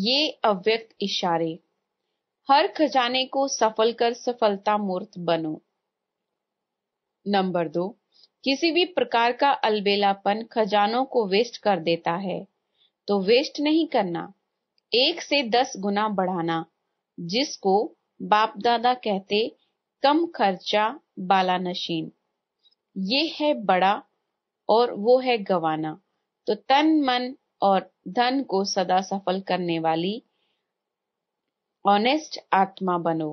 ये अव्यक्त इशारे हर खजाने को सफल कर सफलता मूर्त बनो नंबर दो किसी भी प्रकार का अलबेलापन खजानों को वेस्ट कर देता है तो वेस्ट नहीं करना एक से दस गुना बढ़ाना जिसको बाप दादा कहते कम खर्चा बाला नशीन ये है बड़ा और वो है गवाना तो तन मन और धन को सदा सफल करने वाली ऑनेस्ट आत्मा बनो